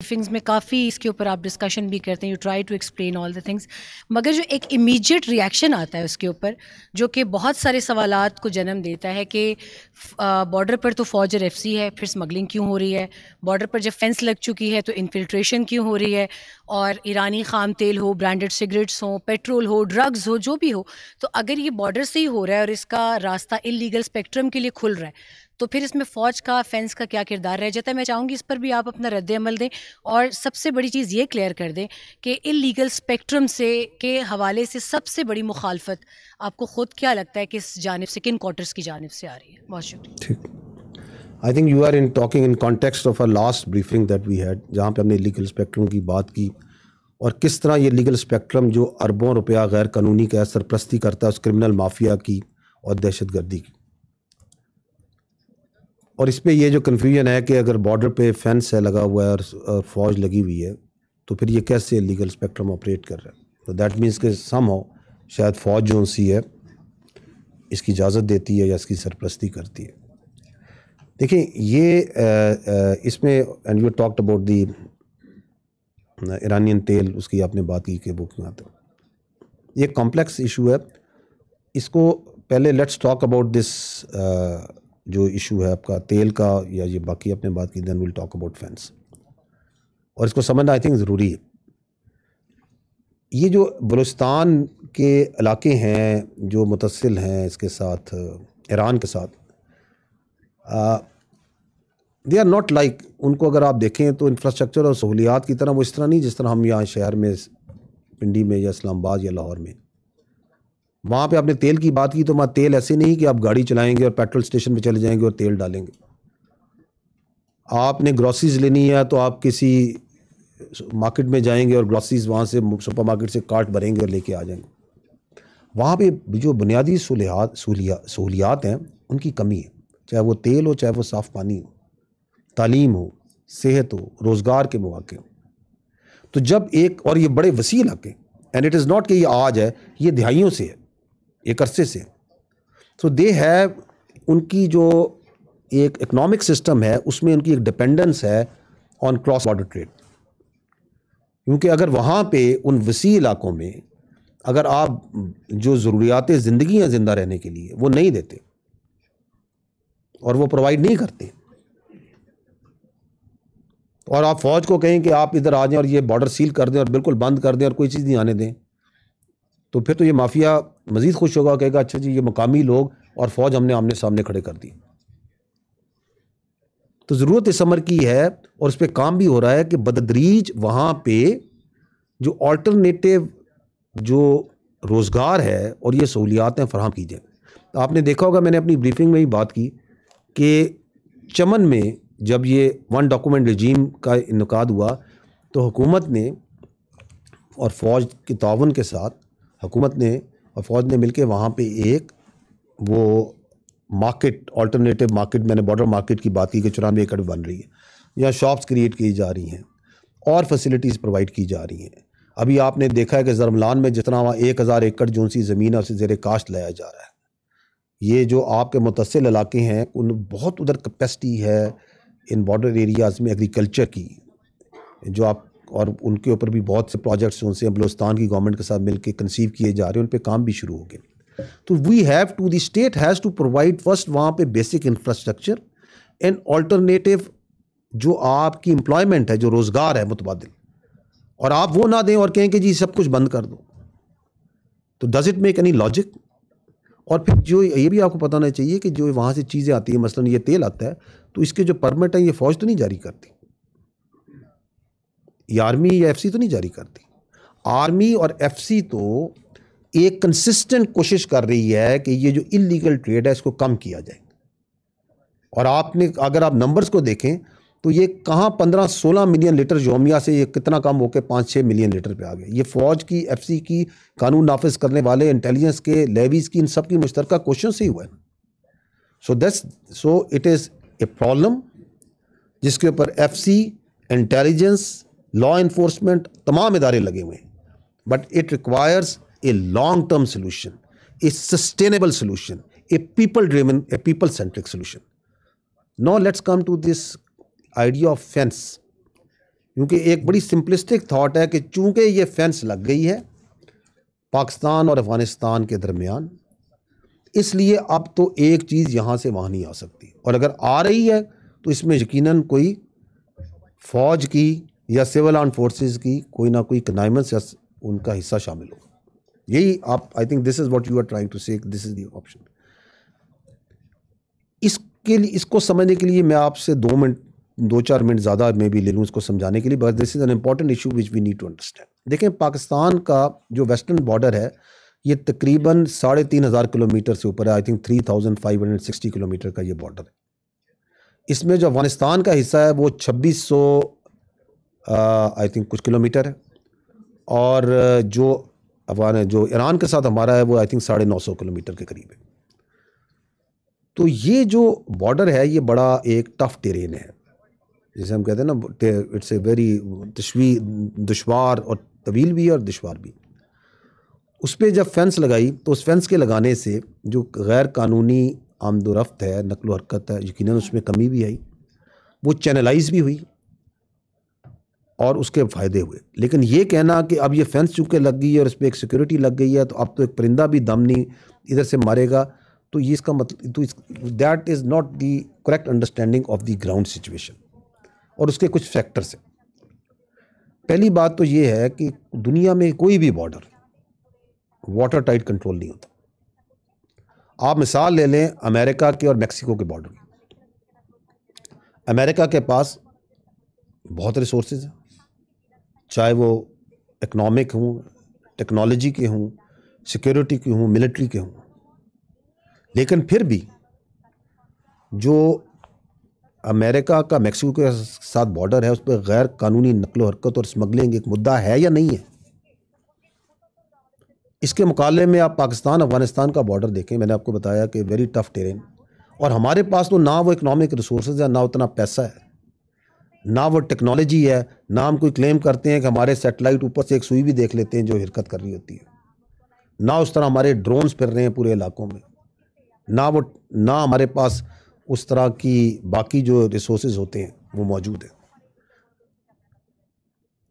briefings में काफ़ी इसके ऊपर आप डिस्कशन भी करते हैं you try to explain all the things मगर जो एक इमीडिएट रिएक्शन आता है उसके ऊपर जो कि बहुत सारे सवाल को जन्म देता है कि बॉर्डर पर तो फौज और एफसी है फिर स्मगलिंग क्यों हो रही है बॉर्डर पर जब फेंस लग चुकी है तो इन्फिल्ट्रेशन क्यों हो रही है और ईरानी खाम तेल हो ब्रांडेड सिगरेट्स हो पेट्रोल हो ड्रग्स हो जो भी हो तो अगर ये बॉर्डर से ही हो रहा है और इसका रास्ता इलीगल स्पेक्ट्रम के लिए खुल रहा है तो फिर इसमें फ़ौज का फेंस का क्या किरदार रह जाता है मैं चाहूँगी इस पर भी आप अपना रद्द अमल दें और सबसे बड़ी चीज़ ये क्लियर कर दें कि इलीगल स्पेक्ट्रम से के हवाले से सबसे बड़ी मुखालफत आपको ख़ुद क्या लगता है किस जानब से किन क्वार्टर्स की जानब से आ रही है बहुत शुक्रिया ठीक I think you are in talking in context of a last briefing that we had जहाँ पे हमने लीगल स्पेक्ट्रम की बात की और किस तरह ये लीगल स्पेक्ट्रम जो अरबों रुपया गैर कानूनी का सरप्रस्ती करता है उस क्रिमिनल माफिया की और दहशत गर्दी की और इसमें ये जो कन्फ्यूजन है कि अगर बॉर्डर पे फेंस है लगा हुआ है और फौज लगी हुई है तो फिर ये कैसे लीगल स्पेक्ट्रम ऑपरेट कर रहा है तो दैट मीन्स के सम हो शायद फौज जो सी है इसकी इजाज़त देती है या इसकी सरप्रस्ती करती है देखिए ये इसमें and you talked about the Iranian तेल उसकी आपने बात की कि वो क्यों आता ये कॉम्प्लेक्स इशू है इसको पहले लेट्स टॉक अबाउट दिस जो इशू है आपका तेल का या ये बाकी आपने बात की then will talk about fence और इसको समझना आई थिंक ज़रूरी है ये जो बलुस्तान के इलाके हैं जो मुतसिल हैं इसके साथ ईरान के साथ दे आर नॉट लाइक उनको अगर आप देखें तो इंफ्रास्ट्रक्चर और सहूलियात की तरह वो इस तरह नहीं जिस तरह हम यहाँ शहर में पिंडी में या इस्लामाबाद या लाहौर में वहाँ पे आपने तेल की बात की तो वहाँ तेल ऐसे नहीं कि आप गाड़ी चलाएंगे और पेट्रोल स्टेशन पे चले जाएंगे और तेल डालेंगे आपने ग्रॉसरीज लेनी है तो आप किसी मार्केट में जाएंगे और ग्रॉसरीज वहाँ से सुपर मार्केट से कार्ट भरेंगे और लेके आ जाएंगे वहां पे जो बुनियादी सहूलियात सहूलियात हैं उनकी कमी है चाहे वो तेल हो चाहे वो साफ़ पानी हो तालीम हो सेहत हो रोज़गार के मौाक़े हो तो जब एक और ये बड़े वसी इलाके एंड इट इज़ नॉट कि ये आज है ये दिहाइयों से है एक अरसे से तो दे हैव उनकी जो एक इकोनॉमिक सिस्टम है उसमें उनकी एक डिपेंडेंस है ऑन क्रॉस बॉर्डर ट्रेड क्योंकि अगर वहाँ पे उन वसी इलाकों में अगर आप जो ज़रूरियात ज़िंदगी हैं ज़िंदा रहने के लिए वो नहीं देते और वो प्रोवाइड नहीं करते और आप फौज को कहें कि आप इधर आ जाएं और ये बॉर्डर सील कर दें और बिल्कुल बंद कर दें और कोई चीज़ नहीं आने दें तो फिर तो ये माफिया मज़ीद खुश होगा कहेगा अच्छा जी ये मकामी लोग और फ़ौज हमने आमने सामने खड़े कर दी तो ज़रूरत इस अमर की है और इस पर काम भी हो रहा है कि बददरीज वहाँ पे जो ऑल्टरनेटिव जो रोज़गार है और ये सहूलियातें फ़राहम की जाएँ आपने देखा होगा मैंने अपनी ब्रीफिंग में ही बात की कि चमन में जब ये वन डॉक्यूमेंट रजीम का इनका हुआ तो हुकूमत ने और फ़ौज के ताउन के साथ हुकूमत ने और फ़ौज ने मिलके वहाँ पे एक वो मार्केट अल्टरनेटिव मार्केट मैंने बॉर्डर मार्केट की बात की कि चौरानवे एकड़ बन रही है यहाँ शॉप्स क्रिएट की जा रही हैं और फैसिलिटीज़ प्रोवाइड की जा रही हैं अभी आपने देखा है कि जरमलान में जितना वहाँ एक हज़ार एकड़ जो सी ज़मीन है उसे जेर काश्त लाया जा रहा है ये जो आपके मुतसिल इलाके हैं उन बहुत उधर कैपेसिटी है इन बॉर्डर एरियाज़ में एग्रीकल्चर की जो आप और उनके ऊपर भी बहुत से प्रोजेक्ट्स उनसे बलोस्तान की गवर्नमेंट के साथ मिलकर कंसीव किए जा रहे हैं उन पर काम भी शुरू हो गए तो we have to the state has to provide first वहाँ पे बेसिक इंफ्रास्ट्रक्चर एंड ऑल्टरनेटिव जो आपकी एम्प्लॉयमेंट है जो रोज़गार है मुतबादल और आप वो ना दें और कहें कि जी सब कुछ बंद कर दो तो does it make any logic और फिर जो ये भी आपको पता होना चाहिए कि जो वहाँ से चीज़ें आती हैं मसलन ये तेल आता है तो इसके जो परमिट हैं ये फ़ौज तो नहीं जारी करती ये आर्मी या एफ तो नहीं जारी करती आर्मी और एफ तो एक कंसिस्टेंट कोशिश कर रही है कि ये जो इलीगल ट्रेड है इसको कम किया जाए और आपने अगर आप नंबर्स को देखें तो ये कहाँ पंद्रह सोलह मिलियन लीटर योमिया से ये कितना कम होकर पाँच छः मिलियन लीटर पे आ गए ये फ़ौज की एफसी की कानून नाफिज करने वाले इंटेलिजेंस के लेवीज़ की इन सब की मुश्तर क्वेश्चन से ही हुआ है so thus so it is a problem जिसके ऊपर F C intelligence law enforcement तमाम इदारे लगे हुए हैं but it requires a long term solution a sustainable solution a people driven a people centric solution no let's come to this idea of fence क्योंकि एक बड़ी सिंपलिस्टिक थाट है कि चूंकि ये फेंस लग गई है पाकिस्तान और अफगानिस्तान के दरमियान इसलिए अब तो एक चीज़ यहाँ से वहाँ नहीं आ सकती और अगर आ रही है तो इसमें यकीनन कोई फौज की या सिविल आर्म फोर्सेस की कोई ना कोई इकनाइमेंस या उनका हिस्सा शामिल होगा यही आप I think this is what you are trying to say this is the option इसके लिए इसको समझने के लिए मैं आपसे दो मिनट दो चार मिनट ज़्यादा मे भी ले लूँ इसको समझाने के लिए but this is an important issue which we need to understand देखें पाकिस्तान का जो वेस्टर्न बॉर्डर है ये तकरीबन साढ़े तीन हज़ार किलोमीटर से ऊपर है I think three thousand five hundred sixty kilometre का ये बॉर्डर है इसमें जो अफगानिस्तान का हिस्सा है वो छब्बीस सौ आई थिंक कुछ किलोमीटर है और जो अफगान जो ईरान के साथ हमारा है वो आई थिंक साढ़े नौ सौ किलोमीटर के करीब है तो ये जो बॉर्डर है ये बड़ा एक टफ़ टेरेन है जैसे हम कहते हैं ना इट्स ए वेरी तशवी दुशवार और तवील भी है और दुशवार भी उस पर जब फेंस लगाई तो उस फेंस के लगाने से जो गैर कानूनी आमदोरफ्त है नकलो हरकत है यकीन उसमें कमी भी आई वो चैनलाइज भी हुई और उसके फ़ायदे हुए लेकिन ये कहना कि अब ये फेंस चूँकि लग गई है और इस पर एक सिक्योरिटी लग गई है तो अब तो एक परिंदा भी दम नहीं इधर से मारेगा तो ये इसका मतलब तो इस that is not the correct understanding of the ground situation और उसके कुछ फैक्टर्स हैं पहली बात तो ये है कि दुनिया में कोई भी बॉर्डर वाटर टाइट कंट्रोल नहीं होता आप मिसाल ले लें अमेरिका के और मेक्सिको के बॉर्डर अमेरिका के पास बहुत रिसोर्सेज हैं चाहे वो इकनॉमिक हों टेक्नोलॉजी के हों सिक्योरिटी के हों मिलिट्री के हों लेकिन फिर भी जो अमेरिका का मैक्सिको के साथ बॉर्डर है उस पर गैर कानूनी नकलो हरकत और स्मगलिंग एक मुद्दा है या नहीं है इसके मुकाबले में आप पाकिस्तान अफगानिस्तान का बॉर्डर देखें मैंने आपको बताया कि वेरी टफ टेरेन और हमारे पास तो ना वो इकनॉमिक रिसोर्स है ना उतना पैसा है ना वो टेक्नोलॉजी है ना हम कोई क्लेम करते हैं कि हमारे सेटेलाइट ऊपर से एक सुई भी देख लेते हैं जो हरकत कर रही होती है ना उस तरह हमारे ड्रोन्स फिर रहे हैं पूरे इलाकों में ना वो ना हमारे पास उस तरह की बाकी जो रिसोर्स होते हैं वो मौजूद हैं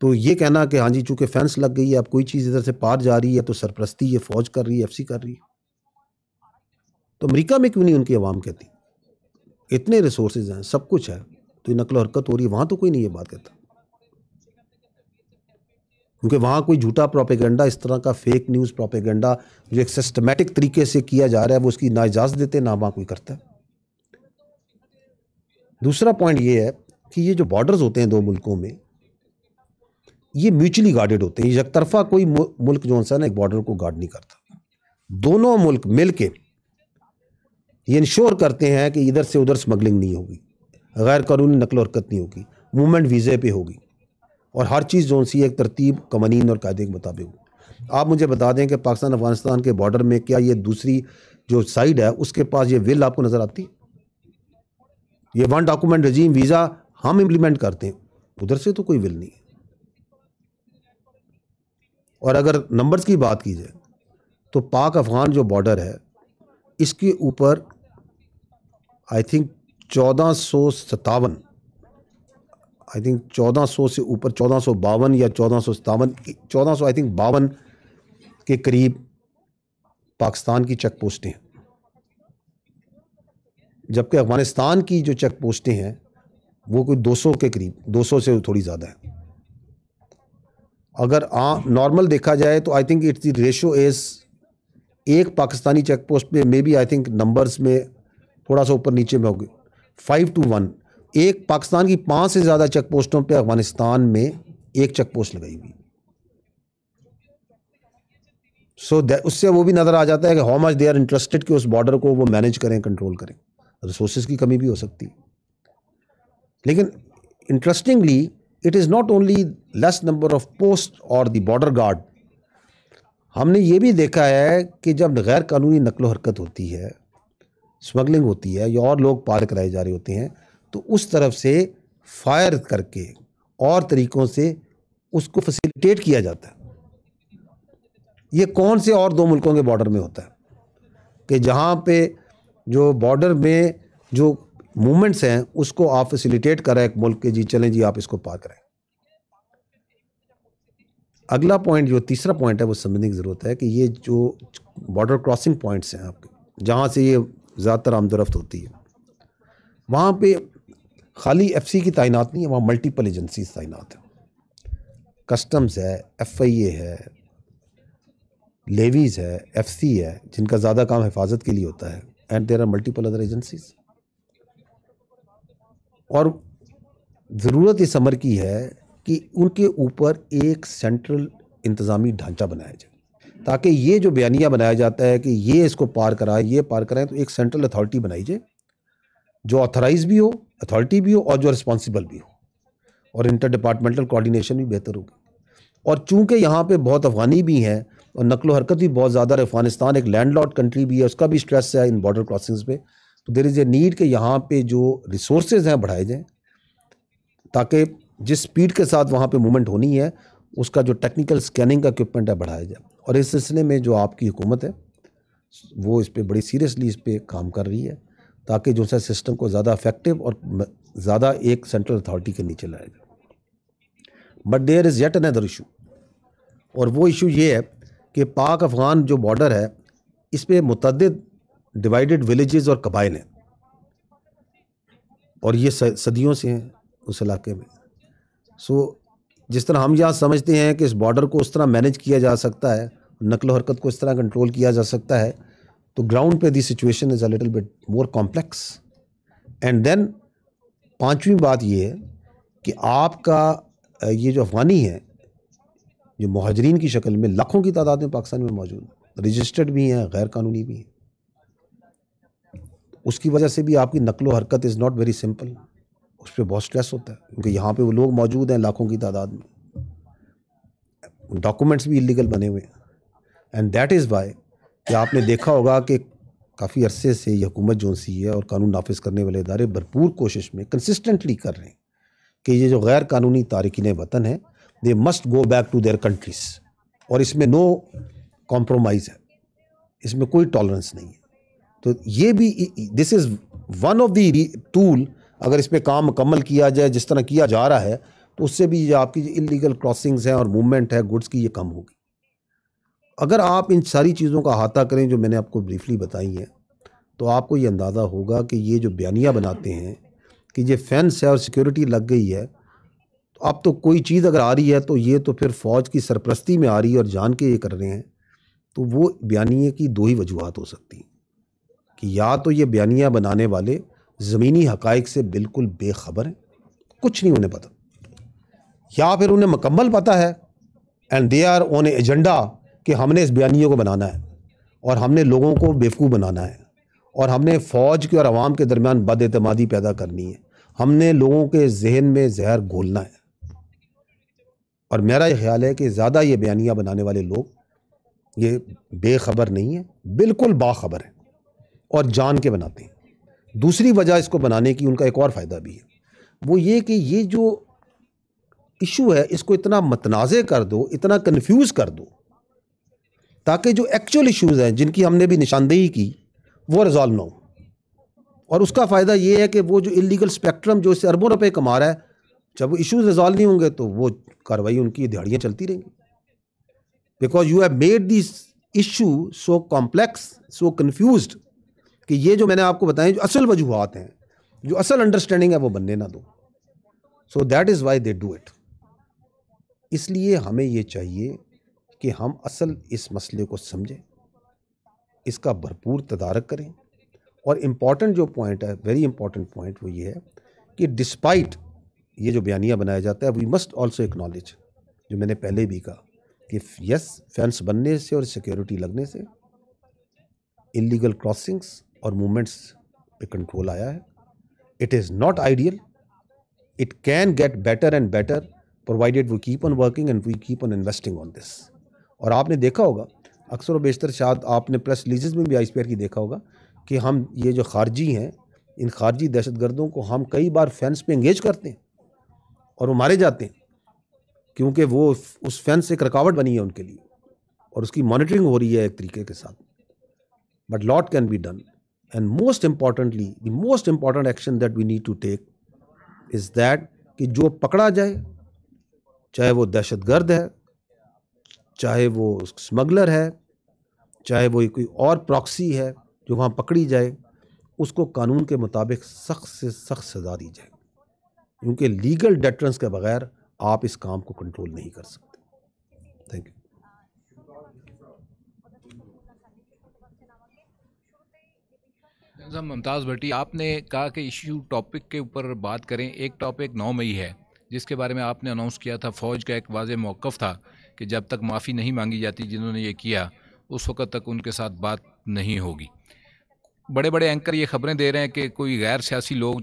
तो ये कहना कि हाँ जी चूँकि फेंस लग गई है अब कोई चीज़ इधर से पार जा रही है तो सरप्रस्ती ये फ़ौज कर रही है एफसी कर रही है तो अमेरिका में क्यों नहीं उनकी आवाम कहती इतने रिसोर्स हैं सब कुछ है तो ये नकल हरकत हो रही है वहाँ तो कोई नहीं ये बात कहता क्योंकि वहाँ कोई झूठा प्रोपेगेंडा इस तरह का फेक न्यूज़ प्रोपेगेंडा जो एक सिस्टमेटिक तरीके से किया जा रहा है वो उसकी ना इजाज़त देते ना वहाँ कोई करता है दूसरा पॉइंट ये है कि ये जो बॉर्डर्स होते हैं दो मुल्कों में ये म्यूचुअली गार्डेड होते हैं एक तरफा कोई मुल्क जो है ना एक बॉर्डर को गार्ड नहीं करता दोनों मुल्क मिल ये इंश्योर करते हैं कि इधर से उधर स्मगलिंग नहीं होगी गैर कानूनी नकल हरकत नहीं होगी मूवमेंट वीज़े पे होगी और हर चीज़ जो सी एक तरतीब कवानीन और कायदे के मुताबिक होगी आप मुझे बता दें कि पाकिस्तान अफगानिस्तान के बॉर्डर में क्या ये दूसरी जो साइड है उसके पास ये विल आपको नज़र आती ये वन डॉक्यूमेंट रजीम वीज़ा हम इम्प्लीमेंट करते हैं उधर से तो कोई विल नहीं है और अगर नंबर्स की बात की जाए तो पाक अफ़गान जो बॉर्डर है इसके ऊपर आई थिंक चौदह सौ सतावन आई थिंक चौदह सौ से ऊपर चौदह सौ बावन या चौदह सौ सतावन चौदह सौ आई थिंक बावन के करीब पाकिस्तान की चेक पोस्टें हैं जबकि अफ़गानिस्तान की जो चेक पोस्टें हैं वो कोई 200 के करीब 200 से थोड़ी ज़्यादा है अगर नॉर्मल देखा जाए तो I think it's the ratio is एक पाकिस्तानी चेक पोस्ट में maybe I think numbers में थोड़ा सा ऊपर नीचे में होगी फाइव टू वन एक पाकिस्तान की पांच से ज़्यादा चेक पोस्टों पर अफगानिस्तान में एक चेक पोस्ट लगाई हुई सो so उससे वो भी नज़र आ जाता है कि how much they are interested कि उस बॉर्डर को वो मैनेज करें कंट्रोल करें रिसोर्स की कमी भी हो सकती है लेकिन interestingly it is not only less number of post और द बॉर्डर गार्ड हमने ये भी देखा है कि जब गैर कानूनी नकलो हरकत होती है स्मगलिंग होती है या और लोग पार कराए जा रहे होते हैं तो उस तरफ से फायर करके और तरीक़ों से उसको फैसिलिटेट किया जाता है ये कौन से और दो मुल्कों के बॉर्डर में होता है कि जहाँ पे जो बॉर्डर में जो मूवमेंट्स हैं उसको आप फैसिलिटेट करें एक मुल्क के जी चलें जी आप इसको पार करें अगला पॉइंट जो तीसरा पॉइंट है वो समझने की ज़रूरत है कि ये जो बॉर्डर क्रॉसिंग पॉइंट्स हैं आपके जहाँ से ये ज़्यादातर आमदरफ्त होती है वहाँ पे खाली एफसी की तैनात नहीं है वहाँ मल्टीपल एजेंसीज तैनात हैं कस्टम्स है एफआईए है लेवीज़ है एफसी है जिनका ज़्यादा काम हिफाजत के लिए होता है and there are multiple other agencies और ज़रूरत इस अमर की है कि उनके ऊपर एक सेंट्रल इंतज़ामी ढांचा बनाया जाए ताकि ये जो बयानिया बनाया जाता है कि ये इसको पार कराए ये पार कराएं तो एक सेंट्रल अथॉरिटी बनाई जाए जो ऑथराइज भी हो अथॉरिटी भी हो और जो रिस्पॉन्सिबल भी हो और इंटर डिपार्टमेंटल कोऑर्डिनेशन भी बेहतर होगी और चूंकि यहाँ पे बहुत अफगानी भी हैं और नकलो हरकत भी बहुत ज़्यादा है अफगानिस्तान एक लैंड कंट्री भी है उसका भी स्ट्रेस है इन बॉर्डर क्रॉसिंग्स पे तो देर इज़ ए नीड कि यहाँ पे जो रिसोर्स हैं बढ़ाए जाएँ ताकि जिस स्पीड के साथ वहाँ पे मूवमेंट होनी है उसका जो टेक्निकल स्कैनिंग का इक्विपमेंट है बढ़ाया जाए और इस सिलसिले में जो आपकी हुकूमत है वो इस पर बड़ी सीरियसली इस पर काम कर रही है ताकि जो सा सिस्टम को ज़्यादा अफेक्टिव और ज़्यादा एक सेंट्रल अथॉरिटी के नीचे लाया जाए but there is yet another issue और वो इशू ये है कि पाक अफ़गान जो बॉर्डर है इस पर मतद डिवाइडेड विलेजेस और कबाइल हैं और ये सदियों से हैं उस इलाके में सो जिस तरह हम यहाँ समझते हैं कि इस बॉर्डर को उस तरह मैनेज किया जा सकता है नकल हरकत को इस तरह कंट्रोल किया जा सकता है तो ग्राउंड पे the situation is a little bit more complex and then पांचवी बात यह है कि आपका ये जो अफ़गानी है जो महाजरीन की शक्ल में लाखों की तादाद में पाकिस्तान में मौजूद रजिस्टर्ड भी हैं गैर कानूनी भी हैं उसकी वजह से भी आपकी नकलो हरकत इज़ नॉट वेरी सिंपल उस पर बहुत स्ट्रेस होता है क्योंकि यहाँ पे वो लोग मौजूद हैं लाखों की तादाद में डॉक्यूमेंट्स भी इलीगल बने हुए हैं एंड दैट इज़ वाई कि आपने देखा होगा कि काफ़ी अरसे से ये हुकूमत जो सी है और कानून नाफिज करने वाले इदारे भरपूर कोशिश में कंसिस्टेंटली कर रहे हैं कि ये जो गैर कानूनी तारकिन वतन हैं they must go back to their countries और इसमें नो कॉम्प्रोमाइज़ है इसमें कोई टॉलरेंस नहीं है तो ये भी this is one of the tool अगर इस पर काम मुकम्मल किया जाए जिस तरह किया जा रहा है तो उससे भी ये आपकी इलीगल क्रॉसिंग्स हैं और मूवमेंट है गुड्स की ये कम होगी अगर आप इन सारी चीज़ों का अहाता करें जो मैंने आपको ब्रीफली बताई हैं तो आपको ये अंदाज़ा होगा कि ये जो बयानिया बनाते हैं कि ये फेंस है और सिक्योरिटी लग गई है तो अब तो कोई चीज़ अगर आ रही है तो ये तो फिर फ़ौज की सरप्रस्ती में आ रही है और जान के ये कर रहे हैं तो वो बयानिए की दो ही वजूहत हो सकती हैं कि या तो ये बयानिया बनाने वाले ज़मीनी हक़ से बिल्कुल बेखबर हैं कुछ नहीं उन्हें पता या फिर उन्हें मकम्मल पता है and they are on agenda कि हमने इस बयानियों को बनाना है और हमने लोगों को बेवकूफ़ बनाना है और हमने फ़ौज के और आवाम के दरमियान बदअतमादी पैदा करनी है हमने लोगों के जहन में जहर घोलना है और मेरा ये ख्याल है कि ज़्यादा ये बयानियाँ बनाने वाले लोग ये बेखबर नहीं है बिल्कुल बाखबर हैं और जान के बनाते हैं दूसरी वजह इसको बनाने की उनका एक और फ़ायदा भी है वो ये कि ये जो इशू है इसको इतना मतनाज़ कर दो इतना कन्फ्यूज़ कर दो ताकि जो एक्चुअल इश्यूज हैं जिनकी हमने भी निशानदेही की वो रिजॉल्व ना हो और उसका फ़ायदा ये है कि वो जो इलीगल स्पेक्ट्रम जो इससे अरबों रुपये कमा रहा है जब वो इशूज़ रिजॉल्व नहीं होंगे तो वो कार्रवाई उनकी दिहाड़ियाँ चलती रहेंगी because you have made this issue so complex so confuse कि ये जो मैंने आपको बताए जो असल वजूहत हैं जो असल अंडरस्टैंडिंग है वो बनने ना दो so that is why they do it इसलिए हमें ये चाहिए कि हम असल इस मसले को समझें इसका भरपूर तदारक करें और इम्पॉर्टेंट जो पॉइंट है वेरी इंपॉर्टेंट पॉइंट वो ये है कि डिस्पाइट ये जो बयानिया बनाया जाता है वी मस्ट ऑल्सो एक्नॉलेज जो मैंने पहले भी कहा कि यस फेंस बनने से और सिक्योरिटी लगने से इलीगल क्रॉसिंग्स और मूवमेंट्स पे कंट्रोल आया है it is not ideal it can get better and better provided we keep on working and we keep on investing on this और आपने देखा होगा अक्सर बेशतर शायद आपने प्लस लीजेज में भी आई की देखा होगा कि हम ये जो खारजी हैं इन खारजी दहशत गर्दों को हम कई बार फैंस पे इंगेज करते हैं और वो मारे जाते हैं क्योंकि वो उस फैंस एक रुकावट बनी है उनके लिए और उसकी मॉनिटरिंग हो रही है एक तरीके के साथ but lot can be done and most importantly the most important action that we need to take is that कि जो पकड़ा जाए चाहे वो दहशत गर्द है चाहे वो स्मगलर है चाहे वो कोई और प्रॉक्सी है जो वहाँ पकड़ी जाए उसको कानून के मुताबिक सख्त से सख्त सज़ा दी जाए क्योंकि लीगल डेटरेंस के बगैर आप इस काम को कंट्रोल नहीं कर सकते थैंक यू मुमताज़ भट्टी आपने कहा कि इशू टॉपिक के ऊपर बात करें एक टॉपिक नौ मई है जिसके बारे में आपने अनाउंस किया था फ़ौज का एक वाज मौक़ था कि जब तक माफ़ी नहीं मांगी जाती जिन्होंने ये किया उस वक़्त तक उनके साथ बात नहीं होगी बड़े बड़े एंकर ये खबरें दे रहे हैं कि कोई गैर सियासी लोग